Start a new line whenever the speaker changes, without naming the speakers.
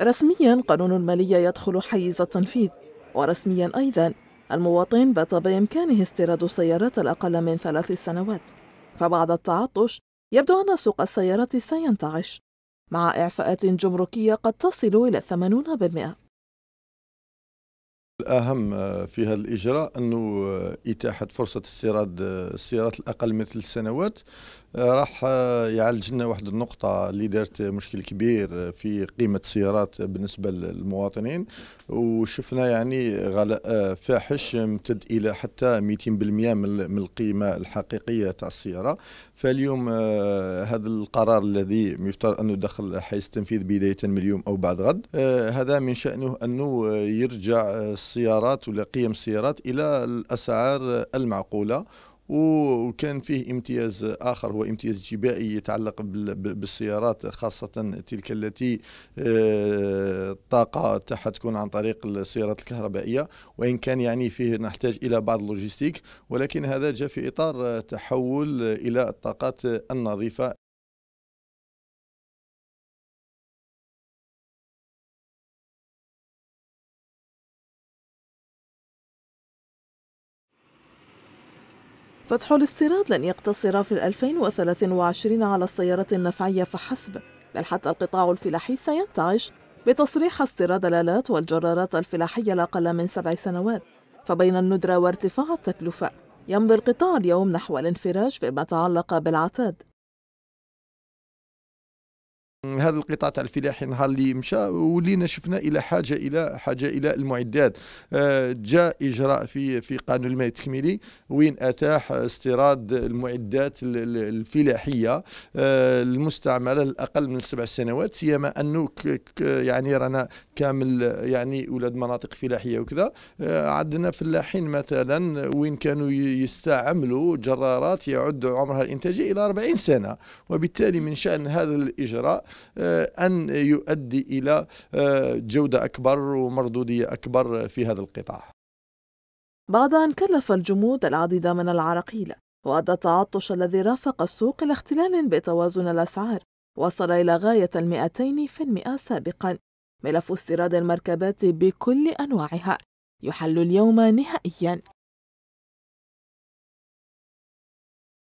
رسميا قانون المالية يدخل حيز التنفيذ ورسميا أيضا المواطن بات بإمكانه استيراد سيارات الأقل من ثلاث سنوات فبعد التعطش يبدو أن سوق السيارات سينتعش مع إعفاءات جمركية قد تصل إلى 80%
الأهم آه, في هذا الإجراء أنه آه, إتاحة فرصة استيراد آه, السيارات الأقل من ثلاث سنوات راح يعالج لنا واحد النقطة اللي دارت مشكل كبير في قيمة السيارات بالنسبة للمواطنين وشفنا يعني غلاء فاحش امتد إلى حتى 200% من القيمة الحقيقية تاع السيارة فاليوم هذا القرار الذي يفترض أنه دخل حيز التنفيذ بداية من اليوم أو بعد غد هذا من شأنه أنه يرجع السيارات ولا قيم السيارات الى الاسعار المعقوله وكان فيه امتياز اخر هو امتياز جبائي يتعلق بالسيارات خاصه تلك التي آه، الطاقه تاعها تكون عن طريق السيارات الكهربائيه وان كان يعني فيه نحتاج الى بعض اللوجيستيك ولكن هذا جاء في اطار تحول الى الطاقات النظيفه
فتح الاستيراد لن يقتصر في 2023 على السيارات النفعية فحسب بل حتى القطاع الفلاحي سينتعش بتصريح استيراد الآلات والجرارات الفلاحية لأقل من سبع سنوات فبين الندرة وارتفاع التكلفة يمضي القطاع اليوم نحو الانفراج فيما تعلق بالعتاد
هذا القطاع تاع الفلاحي نهار اللي مشى ولينا شفنا الى حاجه الى حاجه الى المعدات آه، جاء اجراء في في قانون المال التكميلي وين اتاح استيراد المعدات الفلاحيه آه، المستعمله الاقل من سبع سنوات سيما انه يعني رانا كامل يعني اولاد مناطق فلاحيه وكذا آه، عندنا فلاحين مثلا وين كانوا يستعملوا جرارات يعد عمرها الانتاجي الى 40 سنه وبالتالي من شان هذا الاجراء آه، أن يؤدي إلى آه، جودة أكبر ومردودية أكبر في هذا القطاع
بعد أن كلف الجمود العديد من العراقيل وأدى التعطش الذي رافق السوق إلى اختلال بتوازن الأسعار وصل إلى غاية المئتين في المئة سابقا ملف استيراد المركبات بكل أنواعها يحل اليوم نهائيا